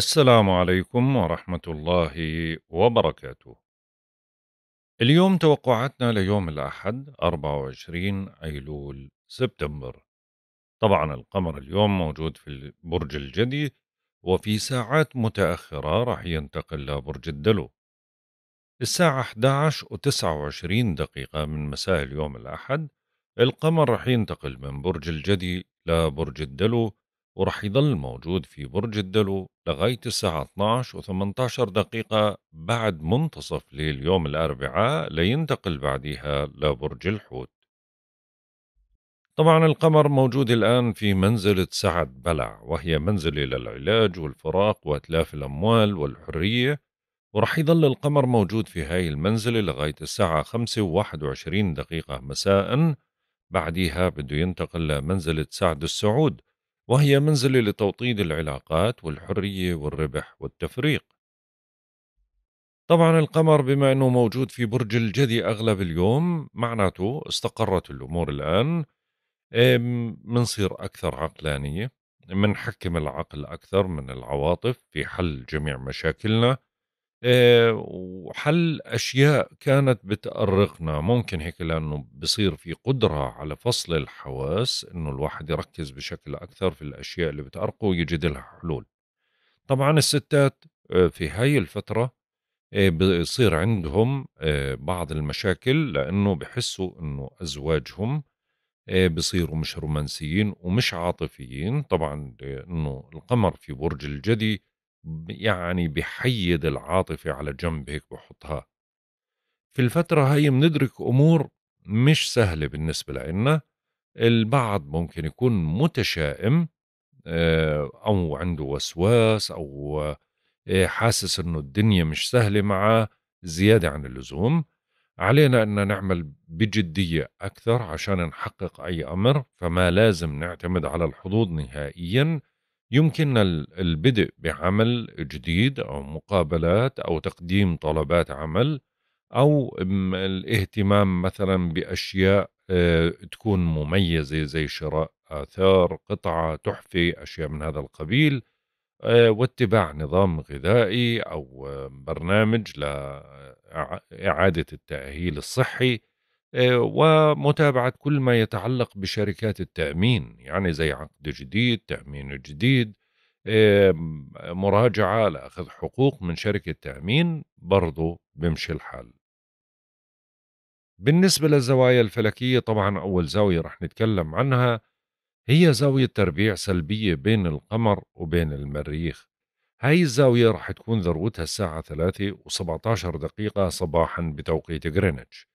السلام عليكم ورحمة الله وبركاته. اليوم توقعاتنا ليوم الأحد 24 أيلول سبتمبر. طبعا القمر اليوم موجود في برج الجدي وفي ساعات متأخرة راح ينتقل لبرج الدلو. الساعة 11 و 29 دقيقة من مساء اليوم الأحد القمر راح ينتقل من برج الجدي لبرج الدلو ورح يضل موجود في برج الدلو لغاية الساعة 12 و18 دقيقة بعد منتصف ليل يوم الأربعاء لينتقل بعدها لبرج الحوت طبعا القمر موجود الآن في منزلة سعد بلع وهي منزلة للعلاج والفراق وأتلاف الأموال والحرية ورح يظل القمر موجود في هاي المنزلة لغاية الساعة 5 و21 دقيقة مساء بعديها بده ينتقل لمنزلة سعد السعود وهي منزلة لتوطيد العلاقات والحرية والربح والتفريق طبعا القمر بما أنه موجود في برج الجدي أغلب اليوم معناته استقرت الأمور الآن منصير أكثر عقلانية منحكم العقل أكثر من العواطف في حل جميع مشاكلنا آه، وحل أشياء كانت بتأرقنا ممكن هيك لأنه بصير في قدرة على فصل الحواس أنه الواحد يركز بشكل أكثر في الأشياء اللي بتأرقه ويجد لها حلول طبعا الستات آه، في هاي الفترة آه، بصير عندهم بعض المشاكل لأنه بحسوا أنه أزواجهم بصيروا مش رومانسيين ومش عاطفيين طبعا أنه القمر في برج الجدي يعني بحيد العاطفة على جنب هيك بحطها في الفترة هاي بندرك أمور مش سهلة بالنسبة لنا البعض ممكن يكون متشائم آه، أو عنده وسواس أو آه، حاسس أنه الدنيا مش سهلة معه زيادة عن اللزوم علينا أن نعمل بجدية أكثر عشان نحقق أي أمر فما لازم نعتمد على الحظوظ نهائياً يمكن البدء بعمل جديد أو مقابلات أو تقديم طلبات عمل أو الاهتمام مثلا بأشياء آه، تكون مميزة زي شراء آثار قطعة تحفة أشياء من هذا القبيل آه، واتباع نظام غذائي أو برنامج لإعادة آه، التأهيل الصحي آه، ومتابعة كل ما يتعلق بشركات التأمين يعني زي عقد جديد تأمين جديد آه، مراجعة لأخذ حقوق من شركة تأمين برضو بمشي الحال بالنسبة للزوايا الفلكية طبعا أول زاوية رح نتكلم عنها هي زاوية تربيع سلبية بين القمر وبين المريخ هاي الزاوية رح تكون ذروتها الساعة 3 و17 دقيقة صباحا بتوقيت غرينتش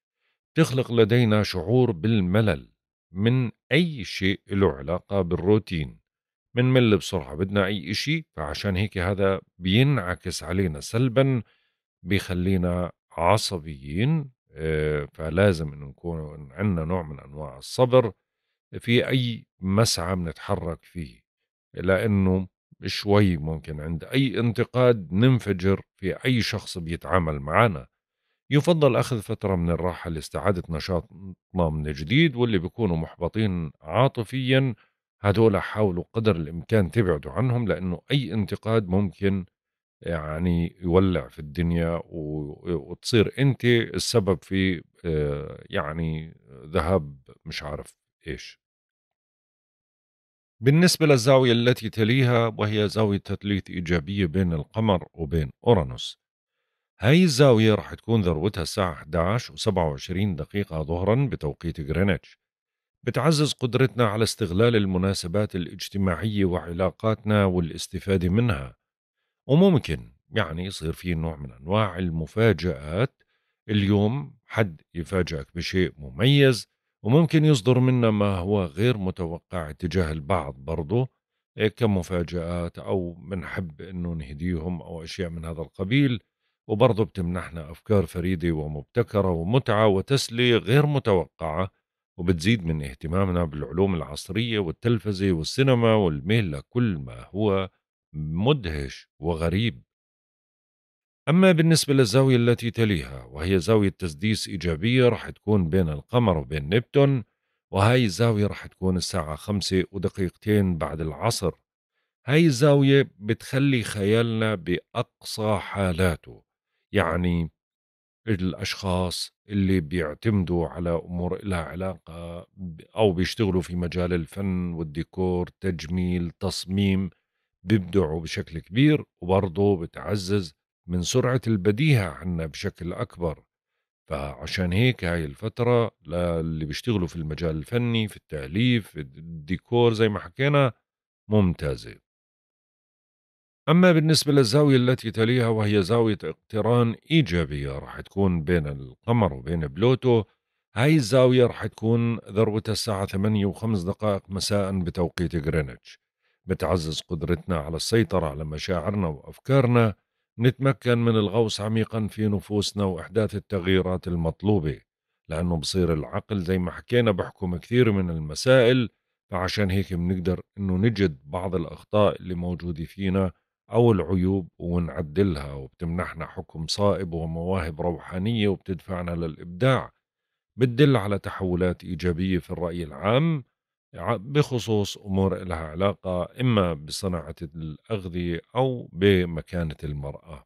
تخلق لدينا شعور بالملل من أي شيء له علاقة بالروتين بنمل بسرعة بدنا أي إشي فعشان هيك هذا بينعكس علينا سلبا بيخلينا عصبيين آه، فلازم انه نكون عندنا نوع من انواع الصبر في اي مسعى بنتحرك فيه لانه شوي ممكن عند اي انتقاد ننفجر في اي شخص بيتعامل معنا يفضل أخذ فترة من الراحة لاستعادة نشاطنا من جديد واللي بيكونوا محبطين عاطفيا هدول حاولوا قدر الإمكان تبعدوا عنهم لأنه أي انتقاد ممكن يعني يولع في الدنيا وتصير أنت السبب في آه، يعني ذهاب مش عارف إيش بالنسبة للزاوية التي تليها وهي زاوية تثليث إيجابية بين القمر وبين أورانوس هاي الزاوية رح تكون ذروتها الساعة 11 و27 دقيقة ظهرا بتوقيت غرينتش بتعزز قدرتنا على استغلال المناسبات الاجتماعية وعلاقاتنا والاستفادة منها وممكن يعني يصير في نوع من أنواع المفاجآت اليوم حد يفاجئك بشيء مميز وممكن يصدر منا ما هو غير متوقع تجاه البعض برضه إيه، كمفاجآت أو منحب أنه نهديهم أو أشياء من هذا القبيل وبرضه بتمنحنا أفكار فريدة ومبتكرة ومتعة وتسلية غير متوقعة وبتزيد من اهتمامنا بالعلوم العصرية والتلفزة والسينما والميل لكل ما هو مدهش وغريب أما بالنسبة للزاوية التي تليها وهي زاوية تسديس إيجابية رح تكون بين القمر وبين نبتون وهاي الزاوية رح تكون الساعة خمسة ودقيقتين بعد العصر هاي الزاوية بتخلي خيالنا بأقصى حالاته يعني الأشخاص اللي بيعتمدوا على أمور لها علاقة أو بيشتغلوا في مجال الفن والديكور تجميل تصميم بيبدعوا بشكل كبير وبرضه بتعزز من سرعة البديهة عنا بشكل أكبر فعشان هيك هاي الفترة للي بيشتغلوا في المجال الفني في التأليف في الديكور زي ما حكينا ممتازة أما بالنسبة للزاوية التي تليها وهي زاوية اقتران إيجابية راح تكون بين القمر وبين بلوتو هاي الزاوية راح تكون ذروتها الساعة 8 وخمس دقائق مساء بتوقيت غرينتش بتعزز قدرتنا على السيطرة على مشاعرنا وأفكارنا نتمكن من الغوص عميقا في نفوسنا وإحداث التغييرات المطلوبة لأنه بصير العقل زي ما حكينا بحكم كثير من المسائل فعشان هيك بنقدر أنه نجد بعض الأخطاء اللي موجودة فينا أو العيوب ونعدلها وبتمنحنا حكم صائب ومواهب روحانية وبتدفعنا للإبداع بتدل على تحولات إيجابية في الرأي العام بخصوص أمور لها علاقة إما بصناعة الأغذية أو بمكانة المرأة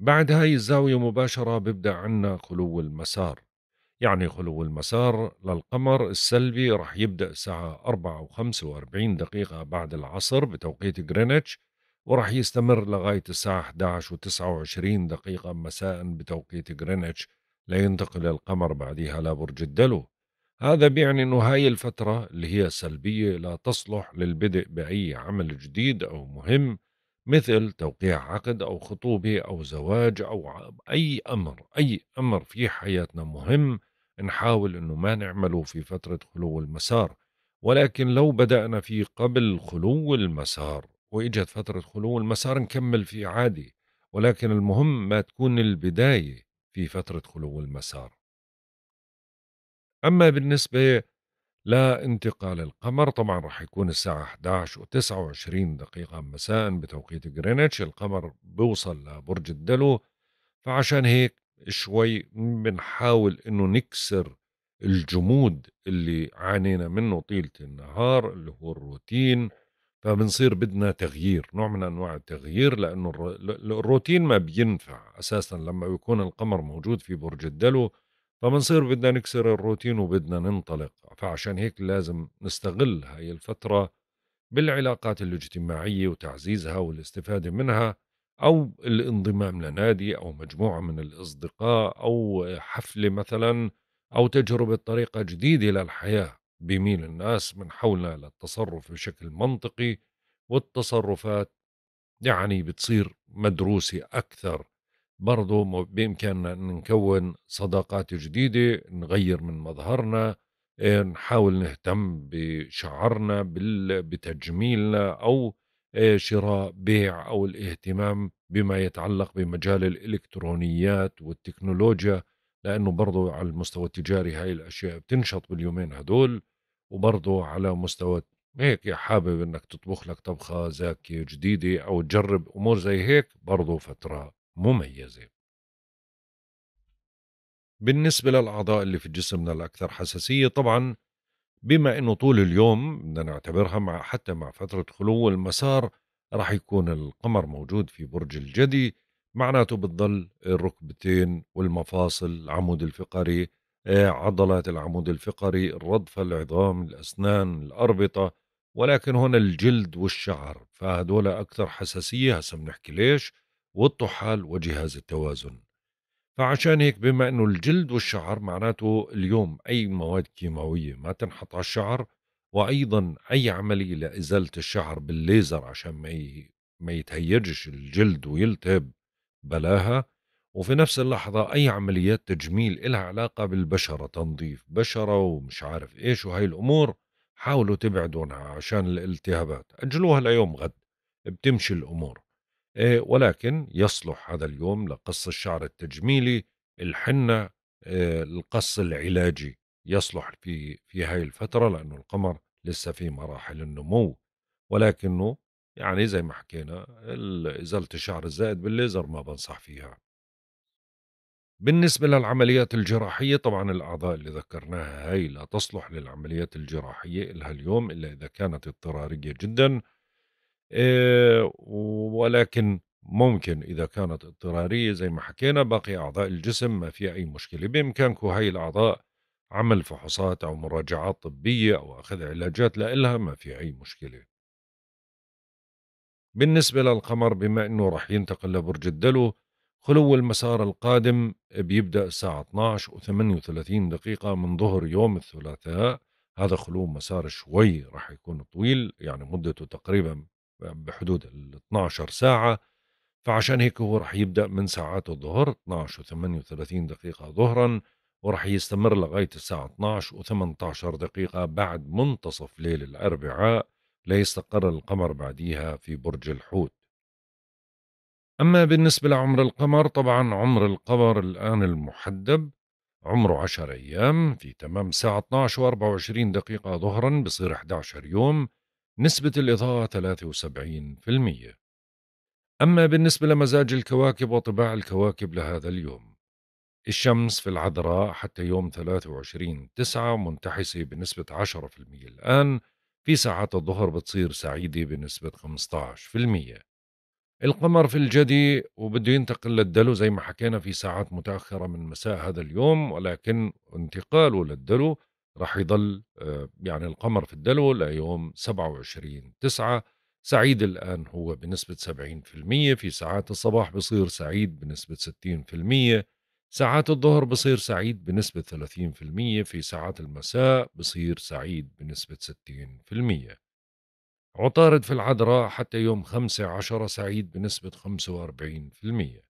بعد هاي الزاوية مباشرة ببدأ عنا خلو المسار يعني خلو المسار للقمر السلبي رح يبدأ الساعة 4 و45 دقيقة بعد العصر بتوقيت غرينتش ورح يستمر لغاية الساعة 11 و29 دقيقة مساء بتوقيت غرينتش لينتقل القمر بعدها لبرج الدلو هذا بيعني أنه هاي الفترة اللي هي سلبية لا تصلح للبدء بأي عمل جديد أو مهم مثل توقيع عقد أو خطوبة أو زواج أو أي أمر أي أمر في حياتنا مهم نحاول انه ما نعمله في فتره خلو المسار ولكن لو بدانا فيه قبل خلو المسار واجت فتره خلو المسار نكمل فيه عادي ولكن المهم ما تكون البدايه في فتره خلو المسار اما بالنسبه لانتقال القمر طبعا راح يكون الساعة 11 و29 دقيقة مساء بتوقيت جرينتش القمر بوصل لبرج الدلو فعشان هيك شوي بنحاول انه نكسر الجمود اللي عانينا منه طيلة النهار اللي هو الروتين فبنصير بدنا تغيير نوع من انواع التغيير لانه الروتين ما بينفع اساسا لما يكون القمر موجود في برج الدلو فبنصير بدنا نكسر الروتين وبدنا ننطلق فعشان هيك لازم نستغل هاي الفترة بالعلاقات الاجتماعية وتعزيزها والاستفادة منها أو الانضمام لنادي أو مجموعة من الأصدقاء أو حفلة مثلا أو تجربة طريقة جديدة للحياة بميل الناس من حولنا للتصرف بشكل منطقي والتصرفات يعني بتصير مدروسة أكثر برضو بإمكاننا أن نكون صداقات جديدة نغير من مظهرنا إيه، نحاول نهتم بشعرنا بتجميلنا أو شراء بيع أو الاهتمام بما يتعلق بمجال الإلكترونيات والتكنولوجيا لأنه برضو على المستوى التجاري هاي الأشياء بتنشط باليومين هدول وبرضو على مستوى هيك يا حابب انك تطبخ لك طبخة زاكية جديدة او تجرب امور زي هيك برضو فترة مميزة بالنسبة للأعضاء اللي في جسمنا الأكثر حساسية طبعا بما انه طول اليوم بدنا نعتبرها مع حتى مع فتره خلو المسار راح يكون القمر موجود في برج الجدي معناته بتضل الركبتين والمفاصل العمود الفقري آه، عضلات العمود الفقري الرضفة العظام الأسنان الأربطة ولكن هنا الجلد والشعر فهدول أكثر حساسية هسا بنحكي ليش والطحال وجهاز التوازن فعشان هيك بما انه الجلد والشعر معناته اليوم اي مواد كيماويه ما تنحط على الشعر وايضا اي عمليه لازاله الشعر بالليزر عشان ما ما يتهيجش الجلد ويلتهب بلاها وفي نفس اللحظة أي عمليات تجميل إلها علاقة بالبشرة تنظيف بشرة ومش عارف إيش وهي الأمور حاولوا تبعدوا عنها عشان الالتهابات أجلوها ليوم غد بتمشي الأمور آه، ولكن يصلح هذا اليوم لقص الشعر التجميلي الحنة آه، القص العلاجي يصلح في في هاي الفترة لأنه القمر لسه في مراحل النمو ولكنه يعني زي ما حكينا إزالة الشعر الزائد بالليزر ما بنصح فيها بالنسبة للعمليات الجراحية طبعا الأعضاء اللي ذكرناها هاي لا تصلح للعمليات الجراحية إلها اليوم إلا إذا كانت اضطرارية جدا آه، ولكن ممكن إذا كانت اضطرارية زي ما حكينا باقي أعضاء الجسم ما في أي مشكلة بإمكانكم هاي الأعضاء عمل فحوصات أو مراجعات طبية أو أخذ علاجات لإلها ما في أي مشكلة بالنسبة للقمر بما أنه رح ينتقل لبرج الدلو خلو المسار القادم بيبدأ الساعة 12 و 38 دقيقة من ظهر يوم الثلاثاء هذا خلو مسار شوي رح يكون طويل يعني مدته تقريبا بحدود ال 12 ساعة فعشان هيك هو رح يبدأ من ساعات الظهر 12 و 38 دقيقة ظهرا ورح يستمر لغاية الساعة 12 و 18 دقيقة بعد منتصف ليل الأربعاء ليستقر القمر بعديها في برج الحوت أما بالنسبة لعمر القمر طبعا عمر القمر الآن المحدب عمره 10 أيام في تمام الساعة 12 و 24 دقيقة ظهرا بصير 11 يوم نسبة الإضاءة 73% أما بالنسبة لمزاج الكواكب وطباع الكواكب لهذا اليوم الشمس في العذراء حتى يوم 23 9 منتحسة بنسبة 10% الآن في ساعات الظهر بتصير سعيدة بنسبة 15% القمر في الجدي وبده ينتقل للدلو زي ما حكينا في ساعات متأخرة من مساء هذا اليوم ولكن انتقاله للدلو رح يضل آه، يعني القمر في الدلو ليوم 27 9 سعيد الآن هو بنسبة 70% في ساعات الصباح بصير سعيد بنسبة 60% ساعات الظهر بصير سعيد بنسبة 30% في ساعات المساء بصير سعيد بنسبة 60% عطارد في العذراء حتى يوم 15 سعيد بنسبة 45%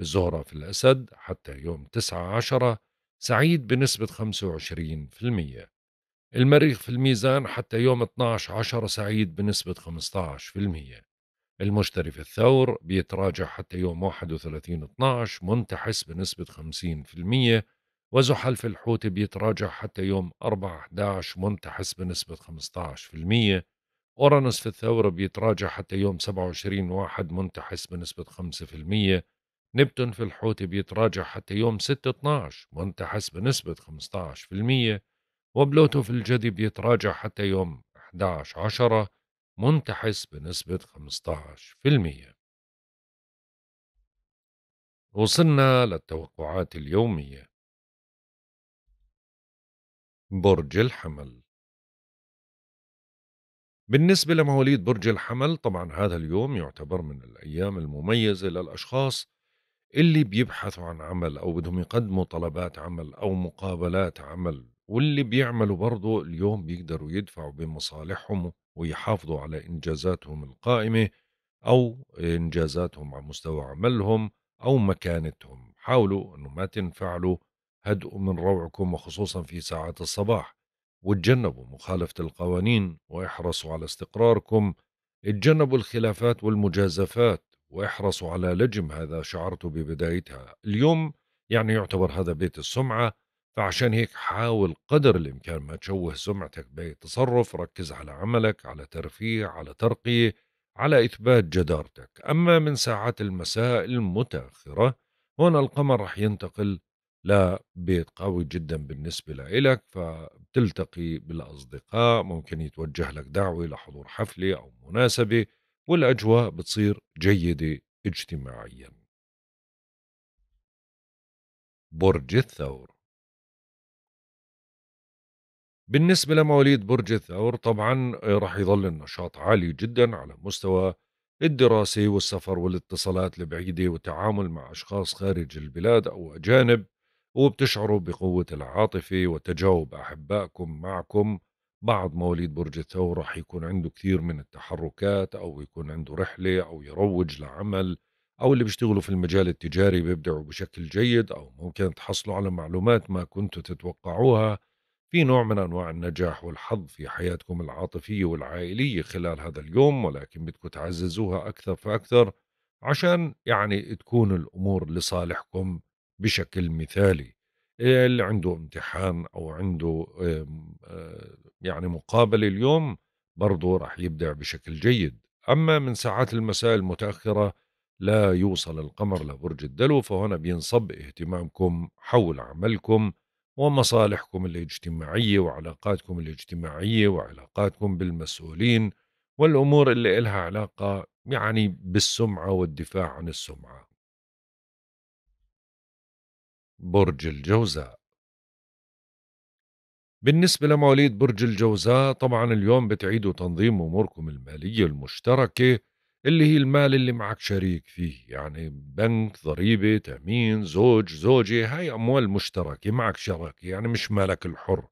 الزهرة في الأسد حتى يوم 19 سعيد بنسبة 25% المريخ في الميزان حتى يوم 12 عشر سعيد بنسبة 15% المشتري في الثور بيتراجع حتى يوم 31 12 منتحس بنسبة 50% وزحل في الحوت بيتراجع حتى يوم 4 11 منتحس بنسبة 15% أورانوس في الثور بيتراجع حتى يوم 27 واحد منتحس بنسبة نبتون في الحوت بيتراجع حتى يوم 6/12 منتحس بنسبة 15% وبلوتو في الجدي بيتراجع حتى يوم 11/10 منتحس بنسبة 15% وصلنا للتوقعات اليومية برج الحمل بالنسبة لمواليد برج الحمل طبعا هذا اليوم يعتبر من الأيام المميزة للأشخاص اللي بيبحثوا عن عمل او بدهم يقدموا طلبات عمل او مقابلات عمل واللي بيعملوا برضه اليوم بيقدروا يدفعوا بمصالحهم ويحافظوا على انجازاتهم القائمه او انجازاتهم على مستوى عملهم او مكانتهم حاولوا انه ما تنفعلوا هدئوا من روعكم وخصوصا في ساعات الصباح وتجنبوا مخالفه القوانين واحرصوا على استقراركم اتجنبوا الخلافات والمجازفات واحرصوا على لجم هذا شعرته ببدايتها اليوم يعني يعتبر هذا بيت السمعة فعشان هيك حاول قدر الإمكان ما تشوه سمعتك بأي تصرف ركز على عملك على ترفيه على ترقية على إثبات جدارتك أما من ساعات المساء المتأخرة هون القمر رح ينتقل لبيت قوي جدا بالنسبة لإلك فبتلتقي بالأصدقاء ممكن يتوجه لك دعوة لحضور حفلة أو مناسبة والاجواء بتصير جيده اجتماعيا برج الثور بالنسبة لمواليد برج الثور طبعا آه، رح يظل النشاط عالي جدا على مستوى الدراسة والسفر والاتصالات البعيدة والتعامل مع أشخاص خارج البلاد أو أجانب وبتشعروا بقوة العاطفة وتجاوب أحبائكم معكم بعض مواليد برج الثور راح يكون عنده كثير من التحركات أو يكون عنده رحلة أو يروج لعمل أو اللي بيشتغلوا في المجال التجاري بيبدعوا بشكل جيد أو ممكن تحصلوا على معلومات ما كنتوا تتوقعوها في نوع من أنواع النجاح والحظ في حياتكم العاطفية والعائلية خلال هذا اليوم ولكن بدكم تعززوها أكثر فأكثر عشان يعني تكون الأمور لصالحكم بشكل مثالي اللي عنده امتحان او عنده آه، يعني مقابله اليوم برضه راح يبدع بشكل جيد اما من ساعات المساء المتاخره لا يوصل القمر لبرج الدلو فهنا بينصب اهتمامكم حول عملكم ومصالحكم الاجتماعيه وعلاقاتكم الاجتماعيه وعلاقاتكم بالمسؤولين والامور اللي لها علاقه يعني بالسمعه والدفاع عن السمعه برج الجوزاء بالنسبة لمواليد برج الجوزاء طبعا اليوم بتعيدوا تنظيم أموركم المالية المشتركة اللي هي المال اللي معك شريك فيه يعني بنك ضريبة تأمين زوج زوجة هاي أموال مشتركة معك شراكة يعني مش مالك الحر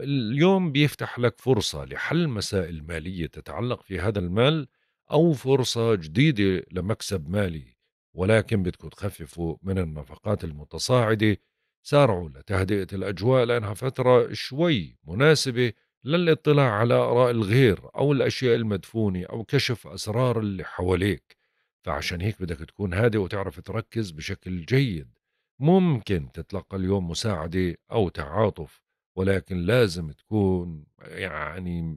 اليوم بيفتح لك فرصة لحل مسائل مالية تتعلق في هذا المال أو فرصة جديدة لمكسب مالي ولكن بدكم تخففوا من النفقات المتصاعدة سارعوا لتهدئة الأجواء لأنها فترة شوي مناسبة للاطلاع على آراء الغير أو الأشياء المدفونة أو كشف أسرار اللي حواليك فعشان هيك بدك تكون هادئ وتعرف تركز بشكل جيد ممكن تتلقى اليوم مساعدة أو تعاطف ولكن لازم تكون يعني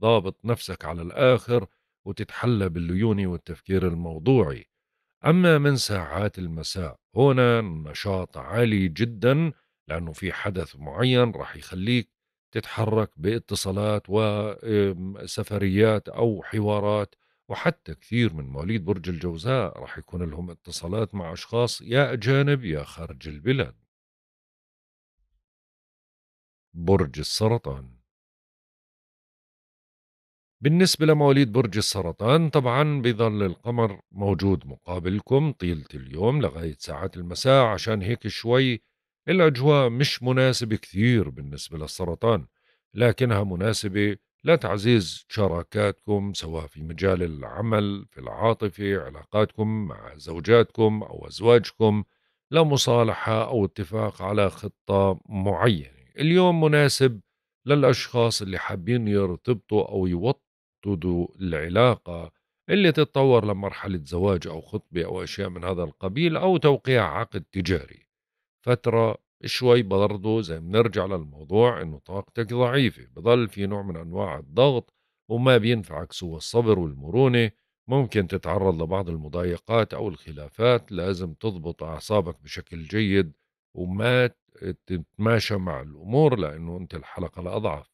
ضابط نفسك على الآخر وتتحلى بالليونة والتفكير الموضوعي أما من ساعات المساء هنا النشاط عالي جدا لأنه في حدث معين راح يخليك تتحرك باتصالات وسفريات أو حوارات وحتى كثير من مواليد برج الجوزاء راح يكون لهم اتصالات مع أشخاص يا أجانب يا خارج البلاد برج السرطان بالنسبة لمواليد برج السرطان طبعا بظل القمر موجود مقابلكم طيلة اليوم لغاية ساعات المساء عشان هيك شوي الأجواء مش مناسبة كثير بالنسبة للسرطان لكنها مناسبة لتعزيز شراكاتكم سواء في مجال العمل في العاطفة علاقاتكم مع زوجاتكم أو أزواجكم لمصالحة أو اتفاق على خطة معينة اليوم مناسب للأشخاص اللي حابين يرتبطوا أو يوطوا تودوا العلاقة اللي تتطور لمرحلة زواج أو خطبة أو أشياء من هذا القبيل أو توقيع عقد تجاري فترة شوي برضه زي بنرجع للموضوع انه طاقتك ضعيفة بضل في نوع من انواع الضغط وما بينفعك سوى الصبر والمرونة ممكن تتعرض لبعض المضايقات او الخلافات لازم تضبط اعصابك بشكل جيد وما تتماشى مع الامور لانه انت الحلقة الاضعف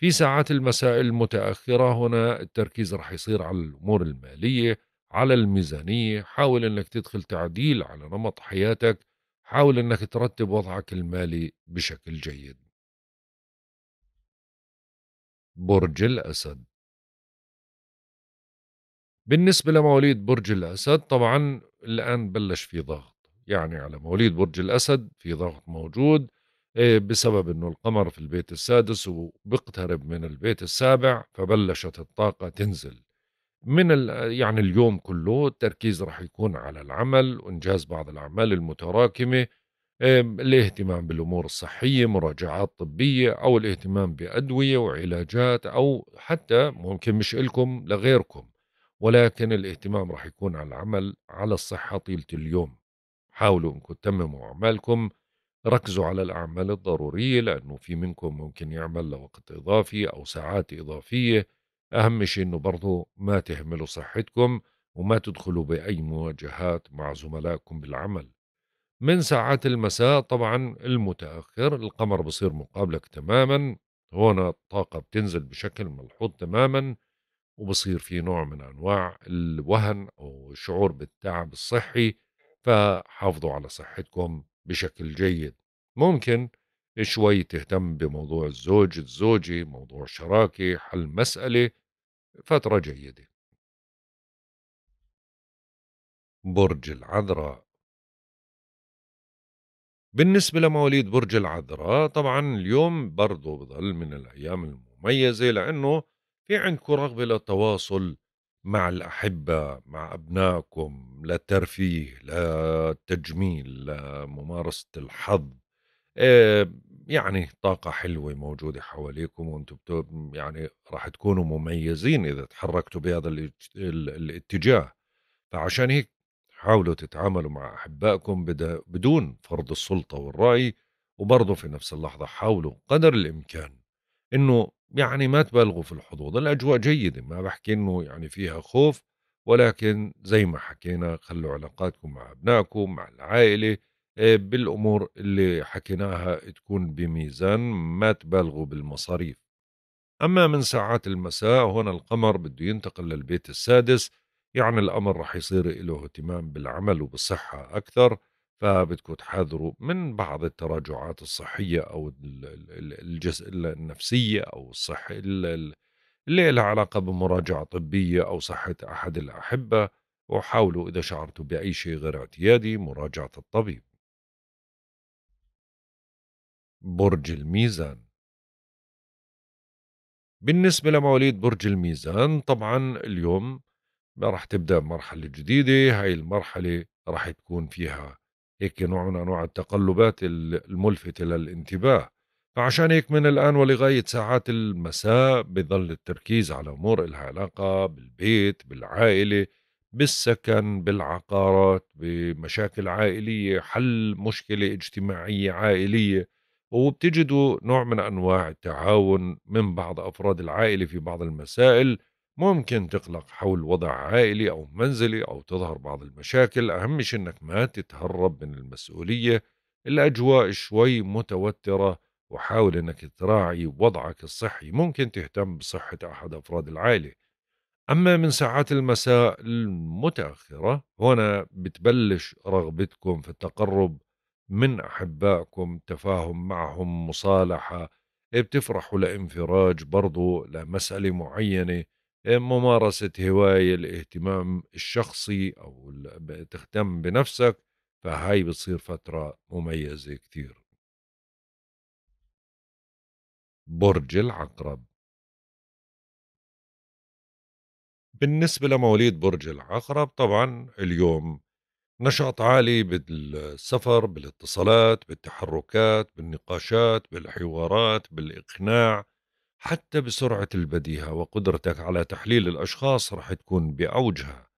في ساعات المساء المتأخرة هنا التركيز رح يصير على الأمور المالية على الميزانية حاول أنك تدخل تعديل على نمط حياتك حاول أنك ترتب وضعك المالي بشكل جيد برج الأسد بالنسبة لمواليد برج الأسد طبعا الآن بلش في ضغط يعني على مواليد برج الأسد في ضغط موجود إيه، بسبب انه القمر في البيت السادس وبقترب من البيت السابع فبلشت الطاقه تنزل من يعني اليوم كله التركيز راح يكون على العمل وانجاز بعض الاعمال المتراكمه إيه، الاهتمام بالامور الصحيه مراجعات طبيه او الاهتمام بادويه وعلاجات او حتى ممكن مش الكم لغيركم ولكن الاهتمام راح يكون على العمل على الصحه طيله اليوم حاولوا انكم تتمموا اعمالكم ركزوا على الأعمال الضرورية لأنه في منكم ممكن يعمل لوقت إضافي أو ساعات إضافية أهم شيء أنه برضو ما تهملوا صحتكم وما تدخلوا بأي مواجهات مع زملائكم بالعمل من ساعات المساء طبعا المتأخر القمر بصير مقابلك تماما هون الطاقة بتنزل بشكل ملحوظ تماما وبصير في نوع من أنواع الوهن أو الشعور بالتعب الصحي فحافظوا على صحتكم بشكل جيد ممكن شوي تهتم بموضوع الزوج الزوجة موضوع شراكة حل مسألة فترة جيدة برج العذراء بالنسبة لمواليد برج العذراء طبعا اليوم برضو بضل من الأيام المميزة لأنه في عندكم رغبة للتواصل مع الأحبة مع أبنائكم لترفيه لتجميل لممارسة الحظ آه، يعني طاقة حلوة موجودة حواليكم وانتم يعني راح تكونوا مميزين إذا تحركتوا بهذا الاتجاه فعشان هيك حاولوا تتعاملوا مع أحبائكم بد- بدون فرض السلطة والرأي وبرضه في نفس اللحظة حاولوا قدر الإمكان إنه يعني ما تبالغوا في الحظوظ الأجواء جيدة ما بحكي إنه يعني فيها خوف ولكن زي ما حكينا خلوا علاقاتكم مع أبنائكم مع العائلة آه، بالأمور اللي حكيناها تكون بميزان ما تبالغوا بالمصاريف أما من ساعات المساء هنا القمر بده ينتقل للبيت السادس يعني الأمر رح يصير له اهتمام بالعمل وبالصحة أكثر فبدكم تحذروا من بعض التراجعات الصحية أو الجس... النفسية أو الصح اللي لها علاقة بمراجعة طبية أو صحة أحد الأحبة وحاولوا إذا شعرتوا بأي شيء غير اعتيادي مراجعة الطبيب برج الميزان بالنسبة لمواليد برج الميزان طبعا اليوم راح تبدأ مرحلة جديدة هاي المرحلة راح تكون فيها هيك نوع من أنواع التقلبات الملفتة للانتباه فعشان هيك من الآن ولغاية ساعات المساء بظل التركيز على أمور إلها علاقة بالبيت بالعائلة بالسكن بالعقارات بمشاكل عائلية حل مشكلة اجتماعية عائلية وبتجدوا نوع من أنواع التعاون من بعض أفراد العائلة في بعض المسائل ممكن تقلق حول وضع عائلي أو منزلي أو تظهر بعض المشاكل أهم شيء إنك ما تتهرب من المسؤولية الأجواء شوي متوترة وحاول إنك تراعي وضعك الصحي ممكن تهتم بصحة أحد أفراد العائلة أما من ساعات المساء المتأخرة هنا بتبلش رغبتكم في التقرب من أحبائكم تفاهم معهم مصالحة بتفرحوا لانفراج برضو لمسألة معينة ممارسة هواية الاهتمام الشخصي أو تهتم بنفسك فهاي بتصير فترة مميزة كتير برج العقرب بالنسبة لمواليد برج العقرب طبعا اليوم نشاط عالي بالسفر بالاتصالات بالتحركات بالنقاشات بالحوارات بالإقناع حتى بسرعة البديهة وقدرتك على تحليل الأشخاص رح تكون بأوجها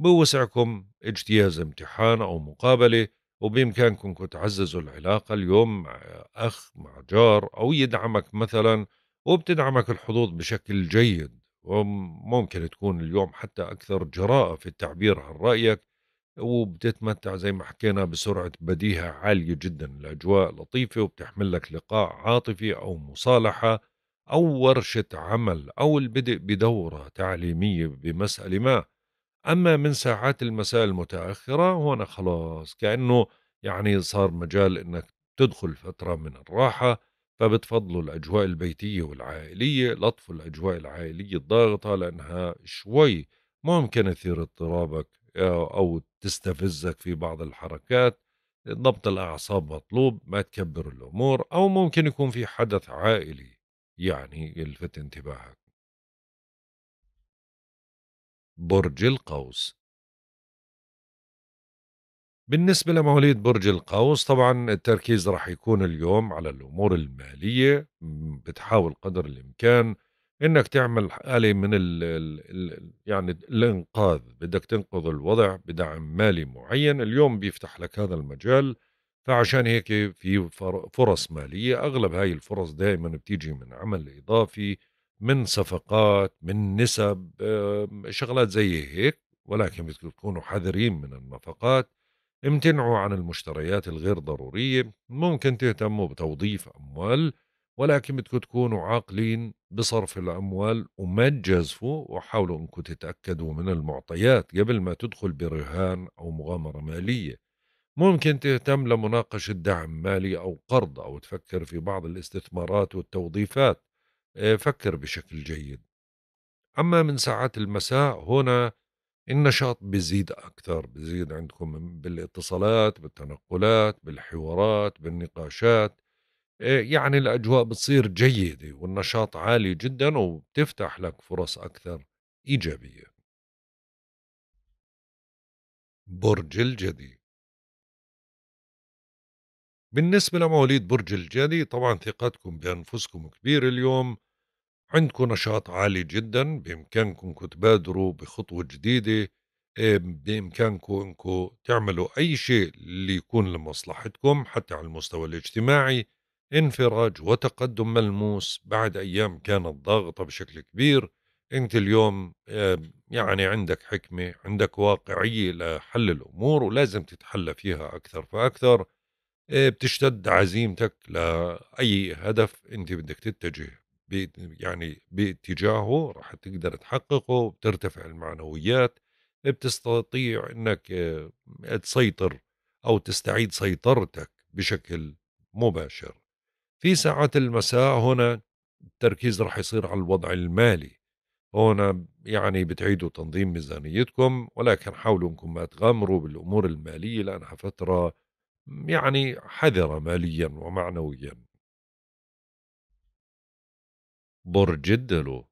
بوسعكم اجتياز امتحان أو مقابلة وبإمكانكم تعززوا العلاقة اليوم مع أخ مع جار أو يدعمك مثلا وبتدعمك الحظوظ بشكل جيد وممكن تكون اليوم حتى أكثر جراءة في التعبير عن رأيك وبتتمتع زي ما حكينا بسرعة بديهة عالية جدا الأجواء لطيفة وبتحمل لك لقاء عاطفي أو مصالحة أو ورشة عمل أو البدء بدورة تعليمية بمسألة ما أما من ساعات المساء المتأخرة هون خلاص كأنه يعني صار مجال إنك تدخل فترة من الراحة فبتفضلوا الأجواء البيتية والعائلية لطفوا الأجواء العائلية الضاغطة لأنها شوي ممكن تثير اضطرابك آه، أو تستفزك في بعض الحركات ضبط الأعصاب مطلوب ما تكبر الأمور أو ممكن يكون في حدث عائلي يعني يلفت انتباهك برج القوس بالنسبة لمواليد برج القوس طبعا التركيز راح يكون اليوم على الأمور المالية بتحاول قدر الإمكان انك تعمل آلة من الـ الـ يعني الانقاذ بدك تنقذ الوضع بدعم مالي معين اليوم بيفتح لك هذا المجال فعشان هيك في فرص مالية أغلب هاي الفرص دائما بتيجي من عمل إضافي من صفقات من نسب شغلات زي هيك ولكن بدكم تكونوا حذرين من النفقات امتنعوا عن المشتريات الغير ضرورية ممكن تهتموا بتوظيف أموال ولكن بدكم تكونوا عاقلين بصرف الأموال وما تجازفوا وحاولوا أنكم تتأكدوا من المعطيات قبل ما تدخل برهان أو مغامرة مالية ممكن تهتم لمناقشة دعم مالي أو قرض أو تفكر في بعض الاستثمارات والتوظيفات آه، فكر بشكل جيد أما من ساعات المساء هنا النشاط بيزيد أكثر بيزيد عندكم بالاتصالات بالتنقلات بالحوارات بالنقاشات آه، يعني الأجواء بتصير جيدة والنشاط عالي جدا وبتفتح لك فرص أكثر إيجابية برج الجدي بالنسبة لمواليد برج الجدي طبعا ثقتكم بأنفسكم كبير اليوم عندكم نشاط عالي جدا بإمكانكم تبادروا بخطوة جديدة آه، بإمكانكم أنكم تعملوا أي شيء اللي يكون لمصلحتكم حتى على المستوى الاجتماعي انفراج وتقدم ملموس بعد أيام كانت ضاغطة بشكل كبير أنت اليوم آه، يعني عندك حكمة عندك واقعية لحل الأمور ولازم تتحلى فيها أكثر فأكثر آه، بتشتد عزيمتك لاي هدف انت بدك تتجه يعني باتجاهه رح تقدر تحققه بترتفع المعنويات بتستطيع انك آه، تسيطر او تستعيد سيطرتك بشكل مباشر في ساعات المساء هنا التركيز رح يصير على الوضع المالي هنا يعني بتعيدوا تنظيم ميزانيتكم ولكن حاولوا انكم ما تغامروا بالامور الماليه لانها فتره يعني حذرة ماليا ومعنويا برج الدلو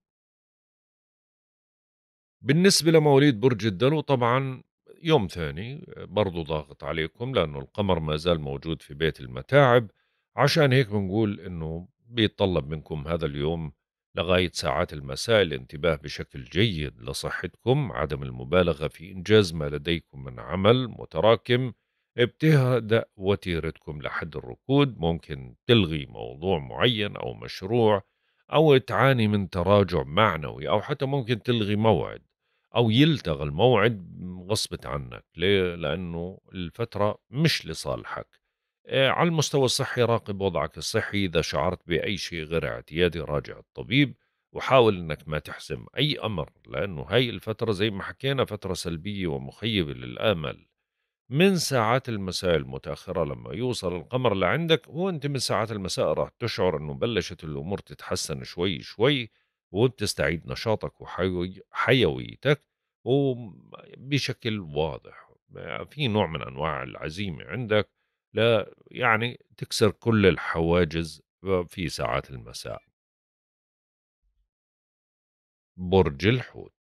بالنسبة لمواليد برج الدلو طبعا يوم ثاني برضو ضاغط عليكم لأنه القمر ما زال موجود في بيت المتاعب عشان هيك بنقول أنه بيتطلب منكم هذا اليوم لغاية ساعات المساء الانتباه بشكل جيد لصحتكم عدم المبالغة في إنجاز ما لديكم من عمل متراكم ابتهد وتيرتكم لحد الركود ممكن تلغي موضوع معين أو مشروع أو تعاني من تراجع معنوي أو حتى ممكن تلغي موعد أو يلتغى الموعد غصبة عنك ليه؟ لأنه الفترة مش لصالحك آه، على المستوى الصحي راقب وضعك الصحي إذا شعرت بأي شيء غير اعتيادي راجع الطبيب وحاول أنك ما تحسم أي أمر لأنه هاي الفترة زي ما حكينا فترة سلبية ومخيبة للآمل من ساعات المساء المتأخرة لما يوصل القمر لعندك وانت من ساعات المساء راح تشعر انه بلشت الامور تتحسن شوي شوي وبتستعيد نشاطك وحيويتك وبشكل واضح في نوع من انواع العزيمة عندك لا يعني تكسر كل الحواجز في ساعات المساء برج الحوت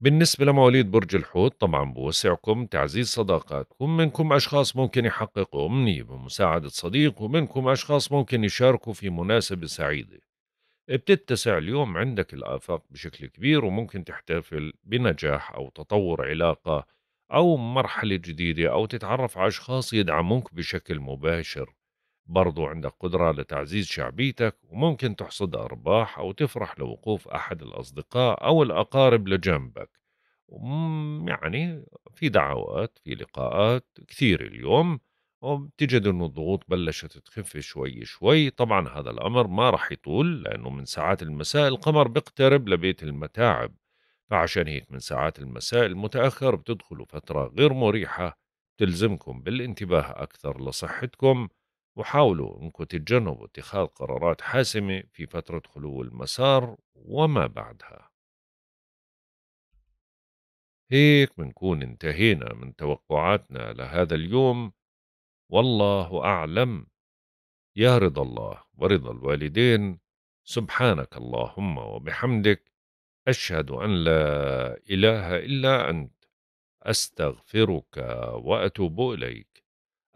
بالنسبة لمواليد برج الحوت طبعا بوسعكم تعزيز صداقاتكم منكم أشخاص ممكن يحققوا أمنية بمساعدة صديق ومنكم أشخاص ممكن يشاركوا في مناسبة سعيدة بتتسع اليوم عندك الآفاق بشكل كبير وممكن تحتفل بنجاح أو تطور علاقة أو مرحلة جديدة أو تتعرف على أشخاص يدعموك بشكل مباشر برضو عندك قدرة لتعزيز شعبيتك وممكن تحصد أرباح أو تفرح لوقوف أحد الأصدقاء أو الأقارب لجنبك يعني في دعوات في لقاءات كثير اليوم وبتجد أن الضغوط بلشت تخف شوي شوي طبعا هذا الأمر ما راح يطول لأنه من ساعات المساء القمر بيقترب لبيت المتاعب فعشان هيك من ساعات المساء المتأخر بتدخلوا فترة غير مريحة تلزمكم بالانتباه أكثر لصحتكم وحاولوا أنكم تتجنبوا اتخاذ قرارات حاسمة في فترة خلو المسار وما بعدها هيك بنكون انتهينا من توقعاتنا لهذا اليوم والله أعلم يا رضا الله ورضا الوالدين سبحانك اللهم وبحمدك أشهد أن لا إله إلا أنت أستغفرك وأتوب إليك